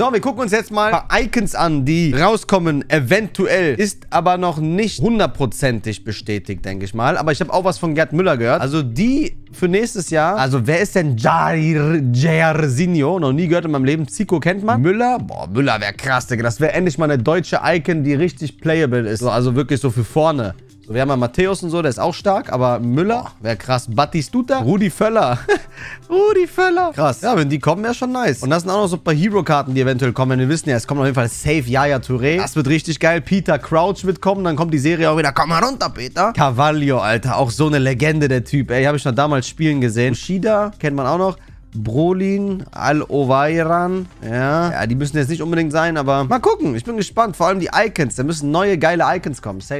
So, wir gucken uns jetzt mal ein paar Icons an, die rauskommen, eventuell. Ist aber noch nicht hundertprozentig bestätigt, denke ich mal. Aber ich habe auch was von Gerd Müller gehört. Also die für nächstes Jahr. Also wer ist denn Jair Jairzinho? Noch nie gehört in meinem Leben. Zico kennt man. Müller? Boah, Müller wäre krass, Digga. Das wäre endlich mal eine deutsche Icon, die richtig playable ist. Also wirklich so für vorne. So, wir haben ja Matthäus und so, der ist auch stark, aber Müller wäre krass. Battistuta, Rudi Völler. Rudi Völler. Krass. Ja, wenn die kommen, wäre schon nice. Und das sind auch noch so ein paar Hero-Karten, die eventuell kommen. Denn wir wissen ja, es kommt auf jeden Fall Safe Yaya Touré. Das wird richtig geil. Peter Crouch wird kommen, dann kommt die Serie auch wieder. Komm mal runter, Peter. Cavallio, Alter, auch so eine Legende, der Typ. Ey, habe ich schon damals spielen gesehen. Shida kennt man auch noch. Brolin, Al-Owairan. Ja. ja, die müssen jetzt nicht unbedingt sein, aber mal gucken. Ich bin gespannt. Vor allem die Icons. Da müssen neue geile Icons kommen. Safe.